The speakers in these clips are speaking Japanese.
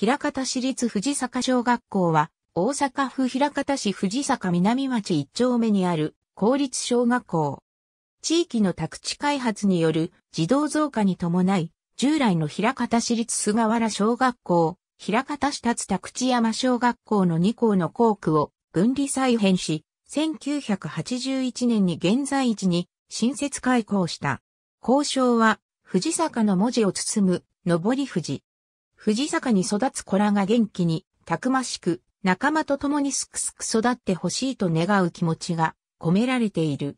平方市立藤坂小学校は、大阪府平方市藤坂南町一丁目にある公立小学校。地域の宅地開発による児童増加に伴い、従来の平方市立菅原小学校、平方市立宅地山小学校の2校の校区を分離再編し、1981年に現在地に新設開校した。校章は、藤坂の文字を包む、上り藤。藤坂に育つ子らが元気に、たくましく、仲間と共にすくすく育ってほしいと願う気持ちが込められている。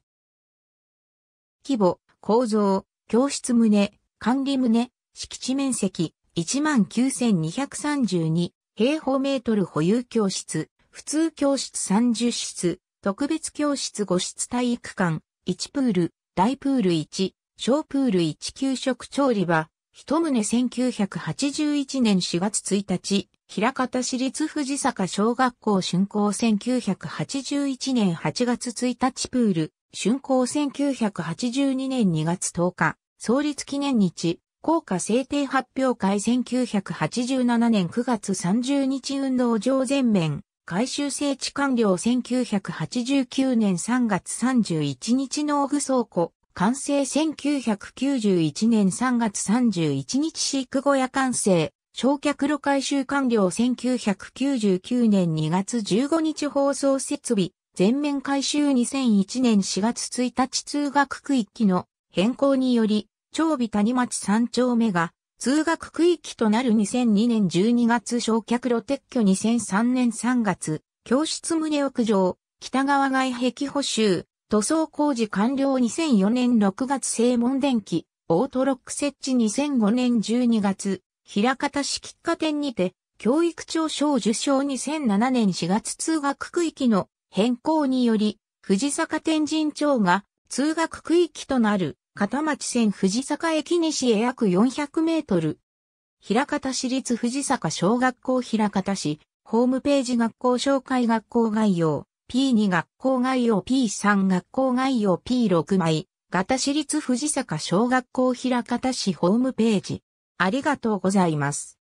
規模、構造、教室棟、管理棟、敷地面積、19,232平方メートル保有教室、普通教室30室、特別教室5室体育館、1プール、大プール1、小プール1給食調理場、一棟1981年4月1日、平方市立藤坂小学校竣工1981年8月1日プール、竣工1982年2月10日、創立記念日、効果制定発表会1987年9月30日運動場全面、改修整地完了1989年3月31日農具倉庫、完成1991年3月31日飼育小屋完成、焼却炉改修完了1999年2月15日放送設備、全面改修2001年4月1日通学区域の変更により、長尾谷町3丁目が通学区域となる2002年12月焼却炉撤去2003年3月、教室棟屋上、北側外壁補修、塗装工事完了2004年6月正門電気、オートロック設置2005年12月、平方市喫下店にて、教育庁賞受賞2007年4月通学区域の変更により、藤坂天神町が通学区域となる片町線藤坂駅西へ約400メートル。平方市立藤坂小学校平方市、ホームページ学校紹介学校概要。P2 学校概要 P3 学校概要 P6 枚、型市立藤坂小学校平方市ホームページ。ありがとうございます。